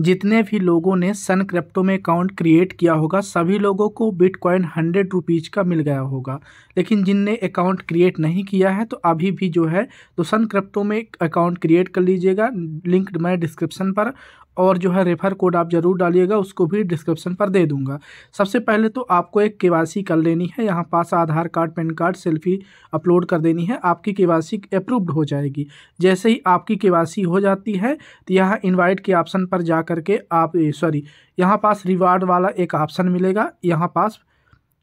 जितने भी लोगों ने सन क्रिप्टो में अकाउंट क्रिएट किया होगा सभी लोगों को बिटकॉइन हंड्रेड रुपीज़ का मिल गया होगा लेकिन जिनने अकाउंट क्रिएट नहीं किया है तो अभी भी जो है तो सन क्रिप्टो में अकाउंट क्रिएट कर लीजिएगा लिंक मैं डिस्क्रिप्शन पर और जो है रेफर कोड आप ज़रूर डालिएगा उसको भी डिस्क्रिप्शन पर दे दूंगा सबसे पहले तो आपको एक के कर लेनी है यहाँ पास Aadhaar card PAN card selfie upload कर देनी है आपकी के अप्रूव्ड हो जाएगी जैसे ही आपकी के हो जाती है तो यहाँ इन्वाइट के ऑप्शन पर जा जा करके आप सॉरी यहाँ पास रिवार्ड वाला एक ऑप्शन मिलेगा यहाँ पास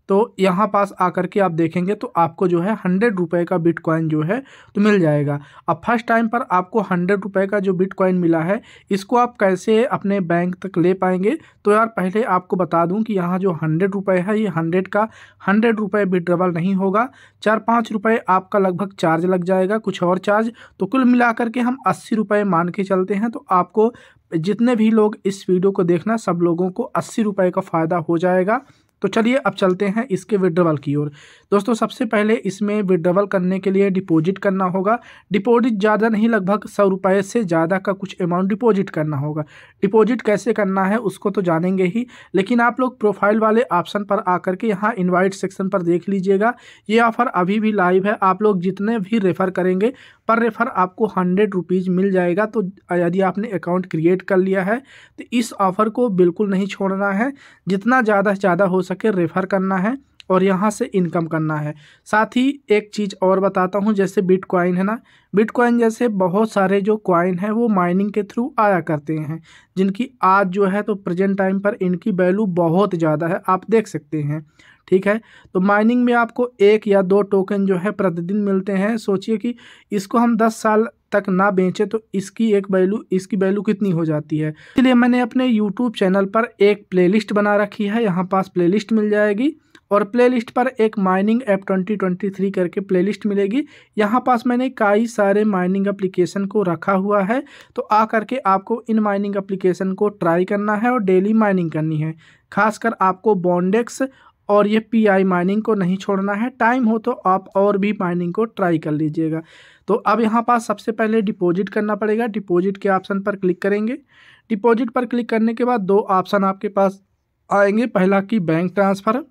तो यहाँ पास आकर के आप देखेंगे तो आपको जो है हंड्रेड रुपये का बिटकॉइन जो है तो मिल जाएगा अब फर्स्ट टाइम पर आपको हंड्रेड रुपये का जो बिटकॉइन मिला है इसको आप कैसे अपने बैंक तक ले पाएंगे तो यार पहले आपको बता दूं कि यहाँ जो हंड्रेड रुपये है ये हंड्रेड का हंड्रेड रुपये विड्रवल नहीं होगा चार पाँच रुपये आपका लगभग चार्ज लग जाएगा कुछ और चार्ज तो कुल मिला करके हम अस्सी रुपये मान के चलते हैं तो आपको जितने भी लोग इस वीडियो को देखना सब लोगों को अस्सी रुपये का फ़ायदा हो जाएगा तो चलिए अब चलते हैं इसके विड्रॉवल की ओर दोस्तों सबसे पहले इसमें विड्रॉवल करने के लिए डिपॉजिट करना होगा डिपॉजिट ज़्यादा नहीं लगभग सौ रुपये से ज़्यादा का कुछ अमाउंट डिपॉजिट करना होगा डिपॉजिट कैसे करना है उसको तो जानेंगे ही लेकिन आप लोग प्रोफाइल वाले ऑप्शन पर आकर के यहाँ इन्वाइट सेक्शन पर देख लीजिएगा ये ऑफ़र अभी भी लाइव है आप लोग जितने भी रेफ़र करेंगे पर रेफर आपको हंड्रेड रुपीज़ मिल जाएगा तो यदि आपने अकाउंट क्रिएट कर लिया है तो इस ऑफ़र को बिल्कुल नहीं छोड़ना है जितना ज़्यादा से ज़्यादा हो सके रेफ़र करना है और यहाँ से इनकम करना है साथ ही एक चीज़ और बताता हूँ जैसे बिटकॉइन है ना बिटकॉइन जैसे बहुत सारे जो कॉइन हैं वो माइनिंग के थ्रू आया करते हैं जिनकी आज जो है तो प्रेजेंट टाइम पर इनकी वैल्यू बहुत ज़्यादा है आप देख सकते हैं ठीक है तो माइनिंग में आपको एक या दो टोकन जो है प्रतिदिन मिलते हैं सोचिए कि इसको हम दस साल तक ना बेचें तो इसकी एक वैल्यू इसकी वैल्यू कितनी हो जाती है इसलिए मैंने अपने यूट्यूब चैनल पर एक प्ले बना रखी है यहाँ पास प्ले मिल जाएगी और प्लेलिस्ट पर एक माइनिंग ऐप 2023 करके प्लेलिस्ट मिलेगी यहाँ पास मैंने कई सारे माइनिंग एप्लीकेशन को रखा हुआ है तो आ करके आपको इन माइनिंग एप्लीकेशन को ट्राई करना है और डेली माइनिंग करनी है खासकर आपको बॉन्डेक्स और ये पीआई माइनिंग को नहीं छोड़ना है टाइम हो तो आप और भी माइनिंग को ट्राई कर लीजिएगा तो अब यहाँ पास सबसे पहले डिपॉजिट करना पड़ेगा डिपॉजिट के ऑप्शन पर क्लिक करेंगे डिपॉजिट पर क्लिक करने के बाद दो ऑप्शन आपके पास आएंगे पहला कि बैंक ट्रांसफ़र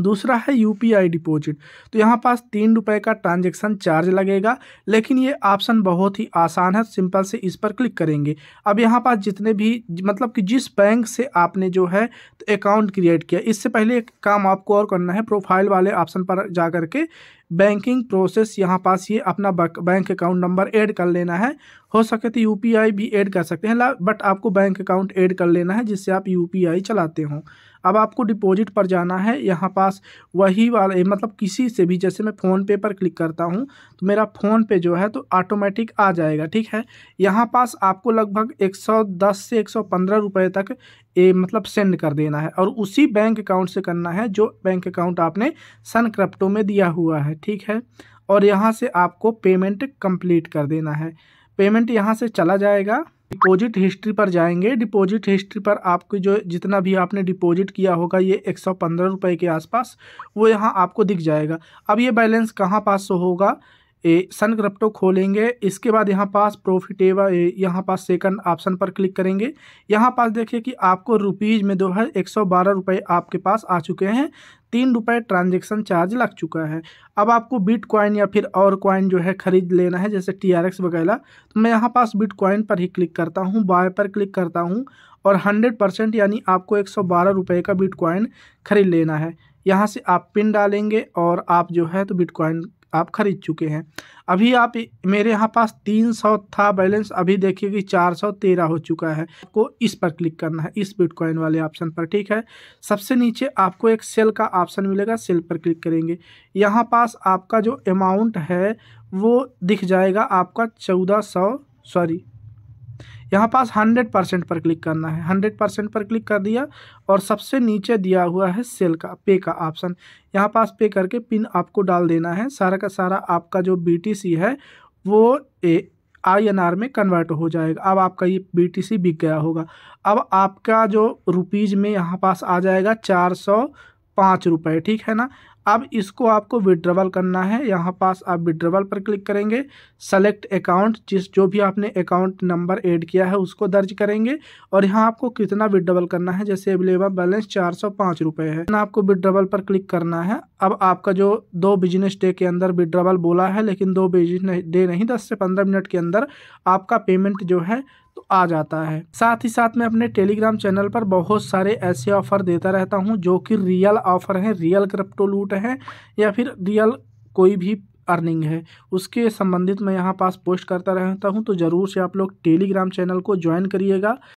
दूसरा है यू डिपॉजिट तो यहाँ पास तीन रुपये का ट्रांजैक्शन चार्ज लगेगा लेकिन ये ऑप्शन बहुत ही आसान है सिंपल से इस पर क्लिक करेंगे अब यहाँ पास जितने भी मतलब कि जिस बैंक से आपने जो है तो अकाउंट क्रिएट किया इससे पहले एक काम आपको और करना है प्रोफाइल वाले ऑप्शन पर जा करके बैंकिंग प्रोसेस यहाँ पास ये अपना बैंक अकाउंट नंबर ऐड कर लेना है हो सके तो यू भी ऐड कर सकते हैं बट आपको बैंक अकाउंट ऐड कर लेना है जिससे आप यू चलाते हों अब आपको डिपॉजिट पर जाना है यहाँ पास वही वाले मतलब किसी से भी जैसे मैं फ़ोन पे पर क्लिक करता हूँ तो मेरा फ़ोन पे जो है तो ऑटोमेटिक आ जाएगा ठीक है यहाँ पास आपको लगभग 110 से 115 रुपए तक ए, मतलब सेंड कर देना है और उसी बैंक अकाउंट से करना है जो बैंक अकाउंट आपने सन क्रिप्टो में दिया हुआ है ठीक है और यहाँ से आपको पेमेंट कंप्लीट कर देना है पेमेंट यहाँ से चला जाएगा डिपॉजिट हिस्ट्री पर जाएंगे डिपॉजिट हिस्ट्री पर आपको जो जितना भी आपने डिपॉजिट किया होगा ये एक सौ पंद्रह रुपये के आसपास वो यहाँ आपको दिख जाएगा अब ये बैलेंस कहाँ पास होगा सन क्रिप्टो खोलेंगे इसके बाद यहाँ पास प्रॉफिटेबल यहाँ पास सेकंड ऑप्शन पर क्लिक करेंगे यहाँ पास देखिए कि आपको रुपीज़ में दो है एक सौ बारह रुपये आपके पास आ चुके हैं तीन रुपये ट्रांजेक्शन चार्ज लग चुका है अब आपको बिट कॉइन या फिर और कॉइन जो है ख़रीद लेना है जैसे टी आर एक्स वगैरह तो मैं यहाँ पास बिट कॉइन पर ही क्लिक करता हूँ बाय पर क्लिक करता हूँ और हंड्रेड परसेंट यानी आपको एक सौ बारह रुपये का कॉइन ख़रीद लेना है यहाँ से आप पिन डालेंगे और आप जो है तो बिटकॉइन आप खरीद चुके हैं अभी आप मेरे यहाँ पास तीन सौ था बैलेंस अभी देखिए कि चार सौ तेरह हो चुका है आपको इस पर क्लिक करना है इस बिटकॉइन वाले ऑप्शन पर ठीक है सबसे नीचे आपको एक सेल का ऑप्शन मिलेगा सेल पर क्लिक करेंगे यहाँ पास आपका जो अमाउंट है वो दिख जाएगा आपका चौदह सौ सॉरी यहाँ पास हंड्रेड परसेंट पर क्लिक करना है हंड्रेड परसेंट पर क्लिक कर दिया और सबसे नीचे दिया हुआ है सेल का पे का ऑप्शन यहाँ पास पे करके पिन आपको डाल देना है सारा का सारा आपका जो बी है वो ए, आई एन आर में कन्वर्ट हो जाएगा अब आपका ये बी टी सी बिक गया होगा अब आपका जो रुपीज़ में यहाँ पास आ जाएगा चार सौ पाँच रुपये ठीक है ना अब इसको आपको विड्रॉवल करना है यहाँ पास आप विड्रॉवल पर क्लिक करेंगे सेलेक्ट अकाउंट जिस जो भी आपने अकाउंट नंबर ऐड किया है उसको दर्ज करेंगे और यहाँ आपको कितना विड्रॉवल करना है जैसे अवेलेबल बैलेंस चार सौ पाँच रुपये है आपको विड्रॉवल पर क्लिक करना है अब आपका जो दो बिजनेस डे के अंदर विड्रॉवल बोला है लेकिन दो बिजनेस डे नहीं दस से पंद्रह मिनट के अंदर आपका पेमेंट जो है तो आ जाता है साथ ही साथ मैं अपने टेलीग्राम चैनल पर बहुत सारे ऐसे ऑफर देता रहता हूँ जो कि रियल ऑफर हैं रियल क्रिप्टो लूट हैं या फिर रियल कोई भी अर्निंग है उसके संबंधित मैं यहाँ पास पोस्ट करता रहता हूँ तो ज़रूर से आप लोग टेलीग्राम चैनल को ज्वाइन करिएगा